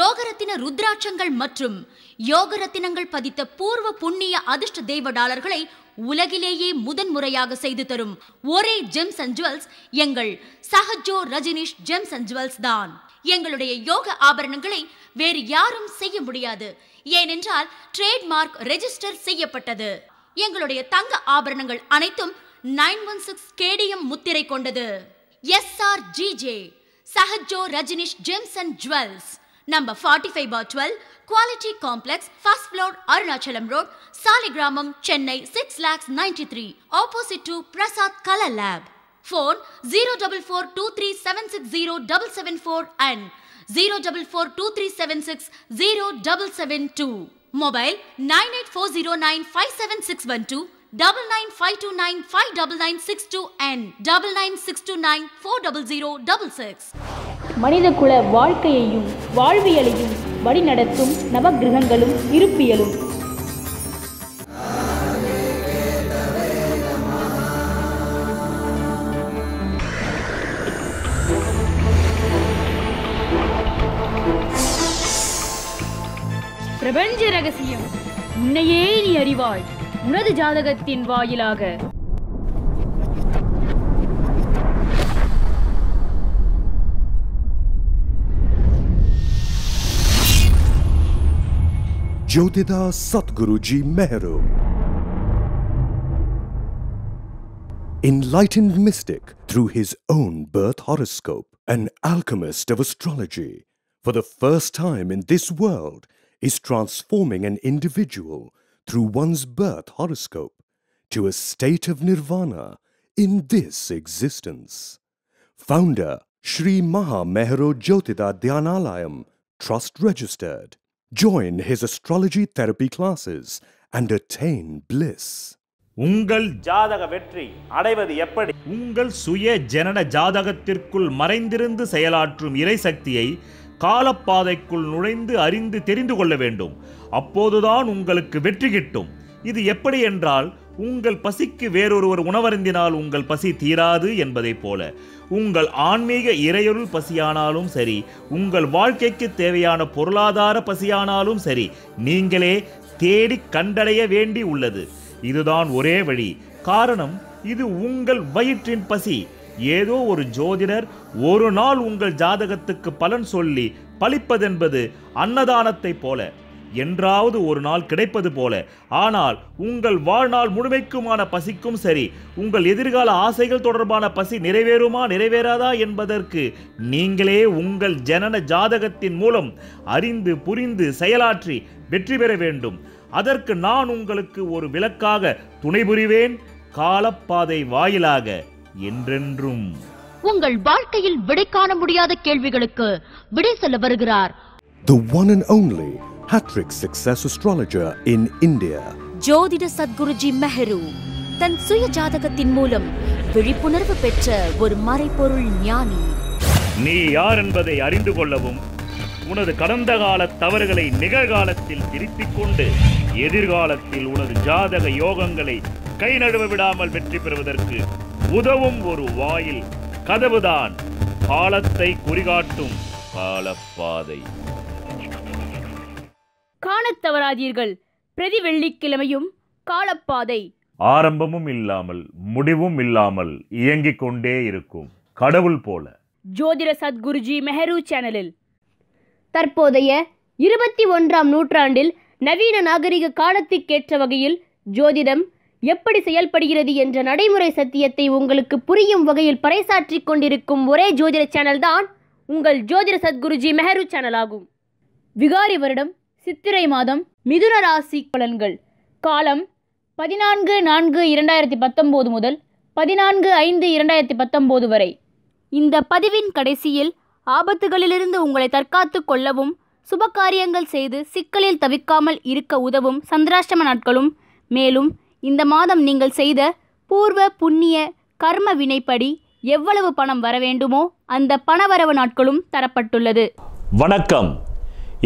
யோகரத்தின ருத்ராட்சங்கள் மற்றும் யோகரத்தினங்கள் பதித்த பூர்வ புண்ணிய அதிர்ஷ்ட தெய்வ டாலர்களை உலகிலேயே முதன்முறையாக செய்து தரும் ஒரே ஜெம்ஸ் அண்ட் ஜுவல்ஸ் எங்கள் Sahajo Rajinish gems and jewels தான் எங்களுடைய யோக ஆபரணங்களை வேறு யாரும் செய்ய முடியாது ஏனென்றால் ட்ரேட்மார்க் ரெஜிஸ்டர் செய்யப்பட்டது எங்களுடைய தங்க ஆபரணங்கள் அனைத்தும் நைன் ஒன் சிக்ஸ் கேடிஎம் முத்திரை கொண்டது S R G J Sahajo Rajinish gems and jewels Number 45 bar 12, Quality Complex, first floor, Arunachalam Road, Saligramam, Chennai 6 lakhs 93, opposite to Prasad Color Lab. Phone 044 and 044 Mobile 98409 double nine five two nine five double nine six two and double nine six two nine four double zero double six. மனிதகுல வாழ்க்கையையும் வாழ்வியலையும் வழிநடத்தும் நவகிரகங்களும் இருப்பியலும் பிரபஞ்ச ரகசியம் உன்னையே நீ அறிவாய் உனது ஜாதகத்தின் வாயிலாக Jyotida Satguruji Meheru, Enlightened mystic through his own birth horoscope, an alchemist of astrology, for the first time in this world, is transforming an individual through one's birth horoscope to a state of nirvana in this existence. Founder Sri Maha Mehro Jyotida Dhyanalayam, Trust Registered. Join his astrology therapy classes and attain bliss. உங்கள் ஜாதக வெற்றி அடைவது எப்படி உங்கள் சுய ஜனன ஜாதகத்திற்குள் மறைந்திருந்து செயலாற்றும் இறை சக்தியை காலப்பாதைக்குள் நுழைந்து அறிந்து தெரிந்து கொள்ள வேண்டும் அப்போதுதான் உங்களுக்கு வெற்றி கிட்டும் இது எப்படி என்றால் உங்கள் பசிக்கு வேறொருவர் உணவருந்தினால் உங்கள் பசி தீராது என்பதைப் போல உங்கள் ஆன்மீக இறையொருள் பசியானாலும் சரி உங்கள் வாழ்க்கைக்கு தேவையான பொருளாதார பசியானாலும் சரி நீங்களே தேடி கண்டடைய வேண்டி உள்ளது இதுதான் ஒரே வழி காரணம் இது உங்கள் வயிற்றின் பசி ஏதோ ஒரு ஜோதிடர் ஒரு நாள் உங்கள் ஜாதகத்துக்கு பலன் சொல்லி பழிப்பதென்பது அன்னதானத்தைப் போல என்றாவது ஒரு நாள் கிடைப்பது போல ஆனால் உங்கள் வாழ்நாள் முழுமைக்குமான பசிக்கும் சரி உங்கள் எதிர்கால ஆசைகள் தொடர்பான பசி நிறைவேறுமா நிறைவேறாதா என்பதற்கு நீங்களே உங்கள் ஜனன ஜாதகத்தின் மூலம் அறிந்து புரிந்து செயலாற்றி வெற்றி பெற வேண்டும் அதற்கு நான் உங்களுக்கு ஒரு விளக்காக துணை புரிவேன் காலப்பாதை வாயிலாக என்றென்றும் உங்கள் வாழ்க்கையில் விடை காண முடியாத கேள்விகளுக்கு விடை சொல்ல வருகிறார் The one and only hattrick success astrologer in India ஜோதிட சத்குருஜி மெஹரு தன் சுய ஜாதகத்தின் மூலம் விழிப்புணர்வு பெற்ற ஒரு மறைபொருள் ஞானி நீ யார் என்பதை அறிந்து கொள்ளவும் உனது கடந்த கால தவறுகளை நிகழ்காலத்தில் திருத்திக் கொண்டு எதிர்காலத்தில் உனது ஜாதக யோகங்களை கை நழுவ விடாமல் வெற்றி பெறுவதற்கு உதவும் ஒரு வாயில் கதவுதான் காலத்தை குறிகாட்டும் காலப்பாதை காணத் தவறாதீர்கள் பிரதி வெள்ளிக்கிழமையும் காலப்பாதை ஆரம்பமும் இல்லாமல் முடிவும் இல்லாமல் இயங்கிக் கொண்டே இருக்கும் கடவுள் போல ஜோதிட சத்குருஜி மெஹரு சேனலில் தற்போதைய இருபத்தி ஒன்றாம் நூற்றாண்டில் நவீன நாகரிக காலத்திற்கேற்ற வகையில் ஜோதிடம் எப்படி செயல்படுகிறது என்ற நடைமுறை சத்தியத்தை உங்களுக்கு புரியும் வகையில் பறைசாற்றிக் கொண்டிருக்கும் ஒரே ஜோதிட சேனல் தான் உங்கள் ஜோதிட சத்குருஜி மெஹரு சேனல் ஆகும் விகாரி வருடம் சித்திரை மாதம் மிதுன ராசி பலன்கள் காலம் பதினான்கு நான்கு இரண்டாயிரத்தி பத்தொம்போது முதல் பதினான்கு ஐந்து இரண்டாயிரத்தி பத்தொம்போது வரை இந்த பதிவின் கடைசியில் ஆபத்துகளிலிருந்து உங்களை தற்காத்து கொள்ளவும் சுபகாரியங்கள் செய்து சிக்கலில் தவிக்காமல் இருக்க உதவும் சந்திராஷ்டம நாட்களும் மேலும் இந்த மாதம் நீங்கள் செய்த பூர்வ புண்ணிய கர்ம வினைப்படி எவ்வளவு பணம் வர வேண்டுமோ அந்த பணவரவு நாட்களும் தரப்பட்டுள்ளது வணக்கம்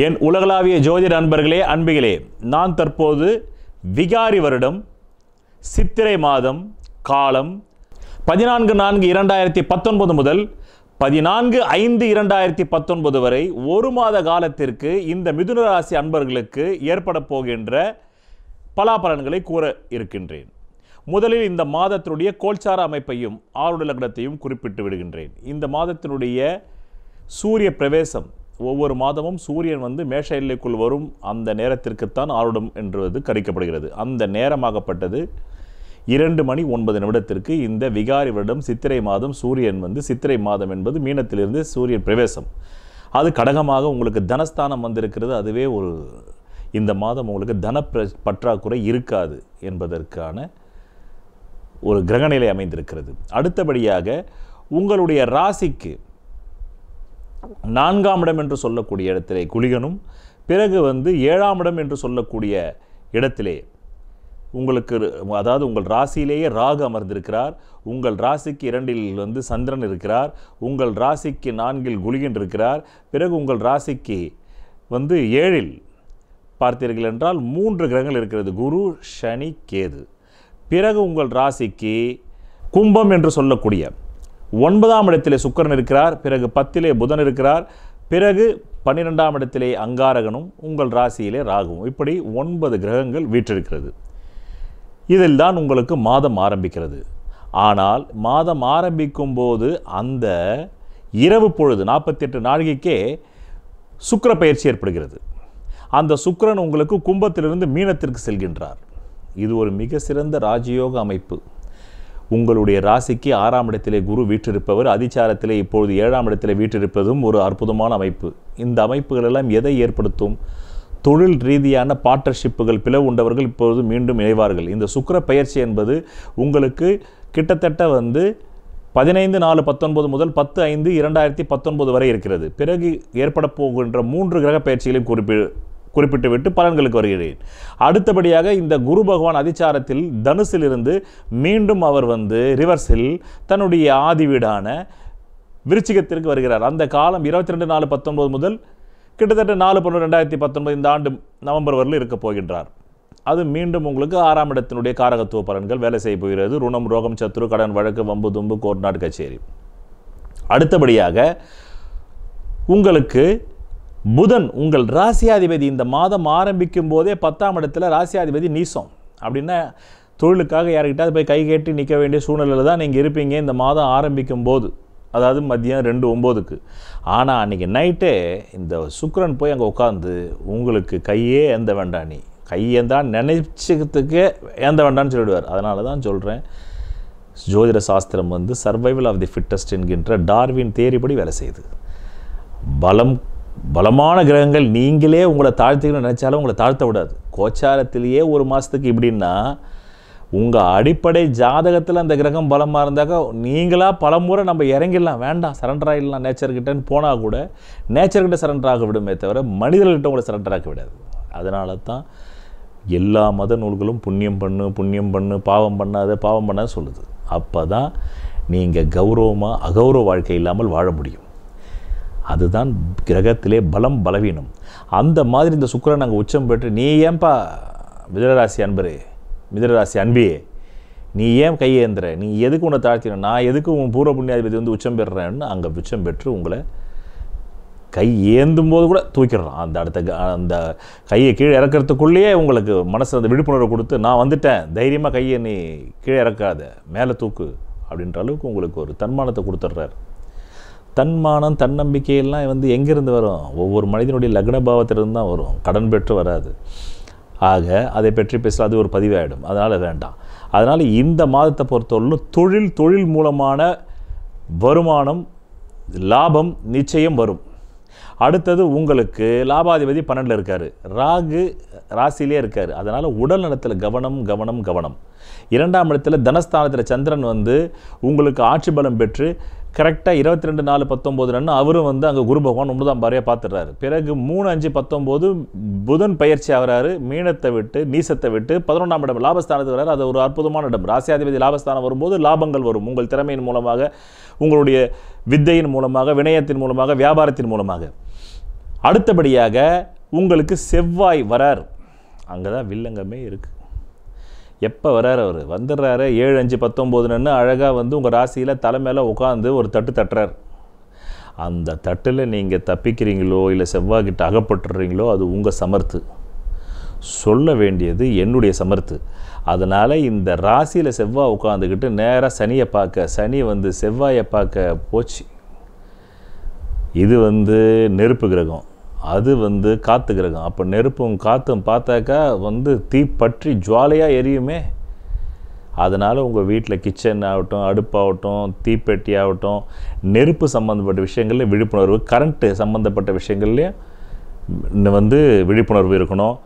என் உலகளாவிய ஜோதிட அன்பர்களே அன்பிகளே நான் தற்போது விகாரி வருடம் சித்திரை மாதம் காலம் பதினான்கு நான்கு இரண்டாயிரத்தி பத்தொன்பது முதல் பதினான்கு ஐந்து இரண்டாயிரத்தி பத்தொன்பது வரை ஒரு மாத காலத்திற்கு இந்த மிதுன ராசி அன்பர்களுக்கு ஏற்பட போகின்ற பலாபலன்களை கூற இருக்கின்றேன் முதலில் இந்த மாதத்தினுடைய கோல்சார அமைப்பையும் ஆறுட லக்னத்தையும் குறிப்பிட்டு விடுகின்றேன் இந்த மாதத்தினுடைய சூரிய பிரவேசம் ஒவ்வொரு மாதமும் சூரியன் வந்து மேஷ எல்லைக்குள் வரும் அந்த நேரத்திற்குத்தான் ஆருடம் என்றது கறிக்கப்படுகிறது அந்த நேரமாகப்பட்டது இரண்டு மணி ஒன்பது நிமிடத்திற்கு இந்த விகாரி வருடம் சித்திரை மாதம் சூரியன் வந்து சித்திரை மாதம் என்பது மீனத்திலிருந்து சூரியன் பிரவேசம் அது கடகமாக உங்களுக்கு தனஸ்தானம் வந்திருக்கிறது அதுவே ஒரு இந்த மாதம் உங்களுக்கு தன பற்றாக்குறை இருக்காது என்பதற்கான ஒரு கிரகநிலை அமைந்திருக்கிறது அடுத்தபடியாக உங்களுடைய ராசிக்கு நான்காம் இடம் என்று சொல்லக்கூடிய இடத்திலே குளிகனும் பிறகு வந்து ஏழாம் இடம் என்று சொல்லக்கூடிய இடத்திலே உங்களுக்கு அதாவது உங்கள் ராசியிலேயே ராகு அமர்ந்திருக்கிறார் உங்கள் ராசிக்கு இரண்டில் வந்து சந்திரன் இருக்கிறார் உங்கள் ராசிக்கு நான்கில் குளிகன் இருக்கிறார் பிறகு உங்கள் ராசிக்கு வந்து ஏழில் பார்த்தீர்கள் என்றால் மூன்று கிரகங்கள் இருக்கிறது குரு சனி கேது பிறகு உங்கள் ராசிக்கு கும்பம் என்று சொல்லக்கூடிய ஒன்பதாம் இடத்திலே சுக்கரன் இருக்கிறார் பிறகு பத்திலே புதன் இருக்கிறார் பிறகு பன்னிரெண்டாம் இடத்திலே அங்காரகனும் உங்கள் ராசியிலே ராகுவும் இப்படி ஒன்பது கிரகங்கள் வீற்றிருக்கிறது இதில் தான் உங்களுக்கு மாதம் ஆரம்பிக்கிறது ஆனால் மாதம் ஆரம்பிக்கும் போது அந்த இரவு பொழுது நாற்பத்தி எட்டு நாழிகைக்கே சுக்கர பயிற்சி ஏற்படுகிறது அந்த சுக்கரன் உங்களுக்கு கும்பத்திலிருந்து மீனத்திற்கு செல்கின்றார் இது ஒரு மிக சிறந்த ராஜயோக அமைப்பு உங்களுடைய ராசிக்கு ஆறாம் இடத்திலே குரு வீற்றிருப்பவர் அதிச்சாரத்திலே இப்பொழுது ஏழாம் இடத்திலே வீற்றிருப்பதும் ஒரு அற்புதமான அமைப்பு இந்த அமைப்புகள் எல்லாம் எதை ஏற்படுத்தும் தொழில் ரீதியான பார்ட்னர்ஷிப்புகள் பிளவு உண்டவர்கள் இப்பொழுது மீண்டும் இணைவார்கள் இந்த சுக்கர பயிற்சி என்பது உங்களுக்கு கிட்டத்தட்ட வந்து பதினைந்து நாலு பத்தொன்பது முதல் பத்து ஐந்து இரண்டாயிரத்தி பத்தொன்பது வரை இருக்கிறது பிறகு ஏற்பட போகின்ற மூன்று கிரக பயிற்சிகளையும் குறிப்பி குறிப்பிட்டுவிட்டு பலன்களுக்கு வருகிறேன் அடுத்தபடியாக இந்த குரு பகவான் அதிச்சாரத்தில் தனுசிலிருந்து மீண்டும் அவர் வந்து ரிவர்ஸில் தன்னுடைய ஆதி வீடான விருச்சிகத்திற்கு வருகிறார் அந்த காலம் இருபத்தி ரெண்டு நாலு பத்தொன்பது முதல் கிட்டத்தட்ட நாலு பன்னெண்டு ரெண்டாயிரத்தி பத்தொன்பது இந்த ஆண்டு நவம்பர் வரலும் இருக்க போகின்றார் அது மீண்டும் உங்களுக்கு ஆறாம் இடத்தினுடைய காரகத்துவ பலன்கள் வேலை செய்ய போகிறது ருணம் ரோகம் சத்துரு கடன் வழக்கு வம்பு தும்பு கோர்நாடு கச்சேரி அடுத்தபடியாக உங்களுக்கு புதன் உங்கள் ராசியாதிபதி இந்த மாதம் ஆரம்பிக்கும் போதே பத்தாம் இடத்துல ராசியாதிபதி நீசம் அப்படின்னா தொழிலுக்காக யார்கிட்ட போய் கை கேட்டு நிற்க வேண்டிய சூழ்நிலையில் தான் நீங்கள் இருப்பீங்க இந்த மாதம் ஆரம்பிக்கும் போது அதாவது மதியம் ரெண்டு ஒம்போதுக்கு ஆனால் அன்றைக்கி நைட்டே இந்த சுக்கரன் போய் அங்கே உட்காந்து உங்களுக்கு கையே ஏந்த வேண்டாம் நீ கையை தான் நினைச்சிக்கிறதுக்கே ஏந்த வேண்டான்னு சொல்லிடுவார் அதனால தான் சொல்கிறேன் ஜோதிட சாஸ்திரம் வந்து சர்வைவல் ஆஃப் தி ஃபிட்டஸ்ட் என்கின்ற டார்வின் தேரிப்படி வேலை செய்யுது பலம் பலமான கிரகங்கள் நீங்களே உங்களை தாழ்த்திக்கணும்னு நினச்சாலும் உங்களை தாழ்த்த விடாது கோச்சாரத்திலேயே ஒரு மாதத்துக்கு இப்படின்னா உங்கள் அடிப்படை ஜாதகத்தில் அந்த கிரகம் பலமாக இருந்தாக்கா நீங்களாக பல முறை நம்ம இறங்கிடலாம் வேண்டாம் சரண்டர் ஆகிடலாம் நேச்சர்கிட்டன்னு போனால் கூட நேச்சர்கிட்ட சரண்டர் ஆக விடுமே தவிர மனிதர்கிட்ட உங்களை சரண்டர் ஆக்க விடாது அதனால தான் எல்லா மத நூல்களும் புண்ணியம் பண்ணு புண்ணியம் பண்ணு பாவம் பண்ணாத பாவம் பண்ணாத சொல்லுது அப்போ தான் நீங்கள் கௌரவமாக அகௌரவ வாழ்க்கை இல்லாமல் வாழ முடியும் அதுதான் கிரகத்திலே பலம் பலவீனம் அந்த மாதிரி இந்த சுக்கரன் நாங்கள் உச்சம் பெற்று நீ ஏன்பா மிதனராசி அன்பரே மிதனராசி அன்பியே நீ ஏன் கையேந்திர நீ எதுக்கு உன்னை தாழ்த்தின நான் எதுக்கு உன் பூர்வ புண்ணியாதிபதி வந்து உச்சம் பெறுறேன்னு அங்கே உச்சம் பெற்று உங்களை கை ஏந்தும் போது கூட தூக்கிடுறான் அந்த அடுத்த அந்த கையை கீழே இறக்கிறதுக்குள்ளேயே உங்களுக்கு மனசில் அந்த விழிப்புணர்வு கொடுத்து நான் வந்துட்டேன் தைரியமாக கையை நீ கீழே இறக்காத மேலே தூக்கு அப்படின்ற அளவுக்கு உங்களுக்கு ஒரு தன்மானத்தை கொடுத்துட்றாரு தன்மானம் தன்னம்பிக்கையெல்லாம் வந்து எங்கேருந்து வரும் ஒவ்வொரு மனிதனுடைய லக்ன பாவத்திலிருந்து தான் வரும் கடன் பெற்று வராது ஆக அதை பற்றி பேசல அது ஒரு பதிவாயிடும் அதனால் வேண்டாம் அதனால் இந்த மாதத்தை பொறுத்தவரையிலும் தொழில் தொழில் மூலமான வருமானம் லாபம் நிச்சயம் வரும் அடுத்தது உங்களுக்கு லாபாதிபதி பன்னெண்டில் இருக்கார் ராகு ராசிலே இருக்கார் அதனால் உடல் நலத்தில் கவனம் கவனம் கவனம் இரண்டாம் இடத்துல தனஸ்தானத்தில் சந்திரன் வந்து உங்களுக்கு ஆட்சி பலம் பெற்று கரெக்டாக இருபத்தி ரெண்டு நாலு பத்தொம்போது ரெண்டு அவரும் வந்து அங்கே குரு பகவான் ஒன்பதாம் பாரியாக பார்த்துடுறாரு பிறகு மூணு அஞ்சு பத்தொம்போது புதன் பயிற்சி ஆகிறாரு மீனத்தை விட்டு நீசத்தை விட்டு பதினொன்றாம் இடம் லாபஸ்தானத்துக்கு வராரு அது ஒரு அற்புதமான இடம் ராசியாதிபதி லாபஸ்தானம் வரும்போது லாபங்கள் வரும் உங்கள் திறமையின் மூலமாக உங்களுடைய வித்தையின் மூலமாக வினயத்தின் மூலமாக வியாபாரத்தின் மூலமாக அடுத்தபடியாக உங்களுக்கு செவ்வாய் வரார் அங்கே தான் வில்லங்கமே இருக்குது எப்போ வர்றாரு அவர் வந்துடுறாரு ஏழு அஞ்சு பத்தொம்போதுன்னு அழகாக வந்து உங்கள் ராசியில் தலை மேலே உட்காந்து ஒரு தட்டு தட்டுறார் அந்த தட்டில் நீங்கள் தப்பிக்கிறீங்களோ இல்லை செவ்வாய்கிட்ட அகப்பட்டுறீங்களோ அது உங்கள் சமர்த்து சொல்ல வேண்டியது என்னுடைய சமர்த்து அதனால் இந்த ராசியில் செவ்வாய் உட்காந்துக்கிட்டு நேராக சனியை பார்க்க சனி வந்து செவ்வாயை பார்க்க போச்சு இது வந்து நெருப்பு கிரகம் அது வந்து காற்று கிரகம் அப்போ நெருப்பும் காற்றும் பார்த்தாக்கா வந்து தீ பற்றி ஜுவாலையாக எரியுமே அதனால் உங்கள் வீட்டில் கிச்சன் ஆகட்டும் அடுப்பாகட்டும் தீப்பெட்டி ஆகட்டும் நெருப்பு சம்மந்தப்பட்ட விஷயங்கள்லேயும் விழிப்புணர்வு கரண்ட்டு சம்மந்தப்பட்ட விஷயங்கள்லேயும் வந்து விழிப்புணர்வு இருக்கணும்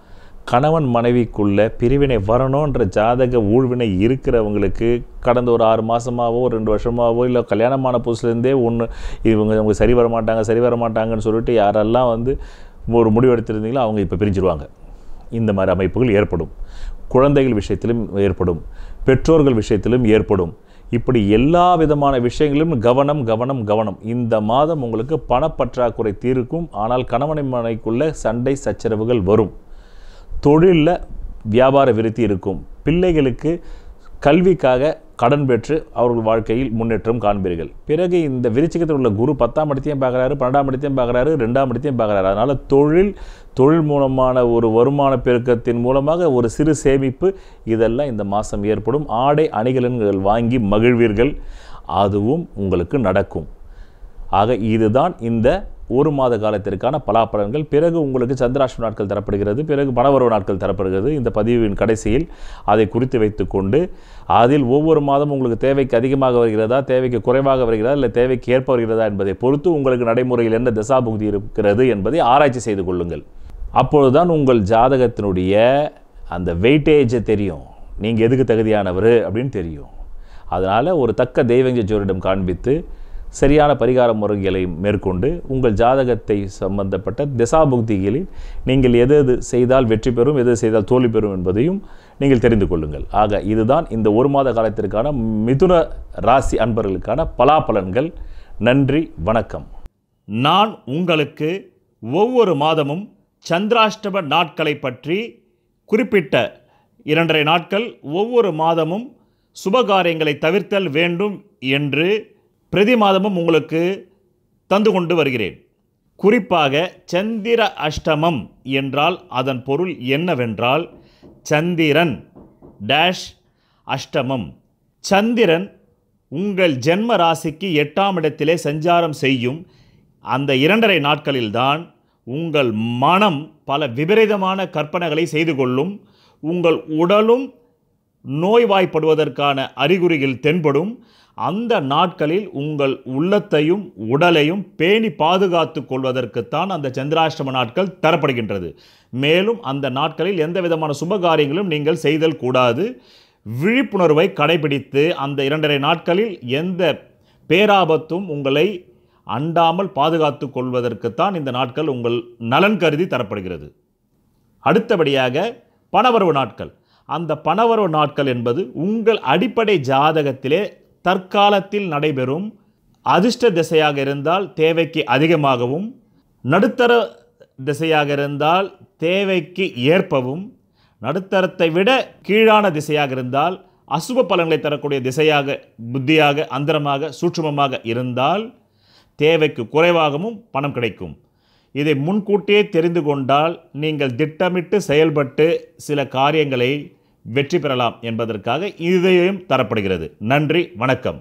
கணவன் மனைவிக்குள்ளே பிரிவினை வரணுன்ற ஜாதக ஊழ்வினை இருக்கிறவங்களுக்கு கடந்த ஒரு ஆறு மாதமாகவோ ரெண்டு வருஷமாகவோ இல்லை கல்யாணமான புதுசுலேருந்தே ஒன்று இவங்க அவங்க சரி வர மாட்டாங்க சரி வர மாட்டாங்கன்னு சொல்லிட்டு யாரெல்லாம் வந்து ஒரு முடிவு அவங்க இப்போ பிரிஞ்சிருவாங்க இந்த மாதிரி அமைப்புகள் ஏற்படும் குழந்தைகள் விஷயத்திலும் ஏற்படும் பெற்றோர்கள் விஷயத்திலும் ஏற்படும் இப்படி எல்லா விதமான விஷயங்களிலும் கவனம் கவனம் கவனம் இந்த மாதம் உங்களுக்கு பணப்பற்றாக்குறை தீர்க்கும் ஆனால் கணவனை மனைக்குள்ள சண்டை சச்சரவுகள் வரும் தொழிலில் வியாபார விருத்தி இருக்கும் பிள்ளைகளுக்கு கல்விக்காக கடன் பெற்று அவர்கள் வாழ்க்கையில் முன்னேற்றம் காண்பீர்கள் பிறகு இந்த விருச்சிகத்தில் உள்ள குரு பத்தாம் இடத்தையும் பார்க்குறாரு பன்னெண்டாம் இடத்தையும் பார்க்குறாரு ரெண்டாம் இடத்தையும் பார்க்குறாரு அதனால் தொழில் தொழில் மூலமான ஒரு வருமான பெருக்கத்தின் மூலமாக ஒரு சிறு சேமிப்பு இதெல்லாம் இந்த மாதம் ஏற்படும் ஆடை அணிகலன்கள் வாங்கி மகிழ்வீர்கள் அதுவும் உங்களுக்கு நடக்கும் ஆக இதுதான் இந்த ஒரு மாத காலத்திற்கான பலாப்பலன்கள் பிறகு உங்களுக்கு சந்திராஷ்டி நாட்கள் தரப்படுகிறது பிறகு பணவரவு நாட்கள் தரப்படுகிறது இந்த பதிவின் கடைசியில் அதை குறித்து வைத்துக்கொண்டு அதில் ஒவ்வொரு மாதம் உங்களுக்கு தேவைக்கு அதிகமாக வருகிறதா தேவைக்கு குறைவாக வருகிறதா இல்லை தேவைக்கு ஏற்ப வருகிறதா என்பதை பொறுத்து உங்களுக்கு நடைமுறையில் என்ன தசாபுக்தி இருக்கிறது என்பதை ஆராய்ச்சி செய்து கொள்ளுங்கள் அப்பொழுதுதான் உங்கள் ஜாதகத்தினுடைய அந்த வெயிட்டேஜை தெரியும் நீங்கள் எதுக்கு தகுதியானவர் அப்படின்னு தெரியும் அதனால் ஒரு தக்க தெய்வங்க ஜோரிடம் காண்பித்து சரியான பரிகார முறைகளை மேற்கொண்டு உங்கள் ஜாதகத்தை சம்பந்தப்பட்ட திசாபுக்திகளில் நீங்கள் எது எது செய்தால் வெற்றி பெறும் எது செய்தால் தோல்வி பெறும் என்பதையும் நீங்கள் தெரிந்து கொள்ளுங்கள் ஆக இதுதான் இந்த ஒரு மாத காலத்திற்கான மிதுன ராசி அன்பர்களுக்கான பலாபலன்கள் நன்றி வணக்கம் நான் உங்களுக்கு ஒவ்வொரு மாதமும் சந்திராஷ்டம நாட்களை பற்றி குறிப்பிட்ட இரண்டரை நாட்கள் ஒவ்வொரு மாதமும் சுபகாரியங்களை தவிர்த்தல் வேண்டும் என்று பிரதி மாதமும் உங்களுக்கு தந்து கொண்டு வருகிறேன் குறிப்பாக சந்திர அஷ்டமம் என்றால் அதன் பொருள் என்னவென்றால் சந்திரன் டேஷ் அஷ்டமம் சந்திரன் உங்கள் ஜென்ம ராசிக்கு எட்டாம் இடத்திலே சஞ்சாரம் செய்யும் அந்த இரண்டரை நாட்களில்தான் உங்கள் மனம் பல விபரீதமான கற்பனைகளை செய்து கொள்ளும் உங்கள் உடலும் நோய்வாய்ப்படுவதற்கான அறிகுறிகள் தென்படும் அந்த நாட்களில் உங்கள் உள்ளத்தையும் உடலையும் பேணி பாதுகாத்து கொள்வதற்குத்தான் அந்த சந்திராஷ்டம நாட்கள் தரப்படுகின்றது மேலும் அந்த நாட்களில் எந்த விதமான சுப காரியங்களும் நீங்கள் செய்தல் கூடாது விழிப்புணர்வை கடைபிடித்து அந்த இரண்டரை நாட்களில் எந்த பேராபத்தும் உங்களை அண்டாமல் பாதுகாத்து கொள்வதற்குத்தான் இந்த நாட்கள் உங்கள் நலன் கருதி தரப்படுகிறது அடுத்தபடியாக பணவரவு நாட்கள் அந்த பணவரவு நாட்கள் என்பது உங்கள் அடிப்படை ஜாதகத்திலே தற்காலத்தில் நடைபெறும் அதிர்ஷ்ட திசையாக இருந்தால் தேவைக்கு அதிகமாகவும் நடுத்தர திசையாக இருந்தால் தேவைக்கு ஏற்பவும் நடுத்தரத்தை விட கீழான திசையாக இருந்தால் அசுப பலன்களை தரக்கூடிய திசையாக புத்தியாக அந்தரமாக சூட்சுமமாக இருந்தால் தேவைக்கு குறைவாகவும் பணம் கிடைக்கும் இதை முன்கூட்டியே தெரிந்து கொண்டால் நீங்கள் திட்டமிட்டு செயல்பட்டு சில காரியங்களை வெற்றி பெறலாம் என்பதற்காக இதையும் தரப்படுகிறது நன்றி வணக்கம்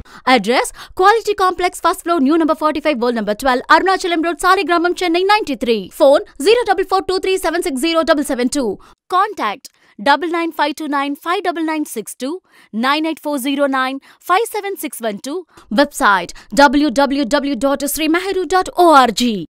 address quality complex first floor new number forty five old number twelve Arunachalam road Saligramam Chennai ninety three phone zero double four two three seven six zero double seven two contact double nine five two nine five double nine six two nine eight four zero nine five seven six one two website WWW dot Sri Meharu dot ORG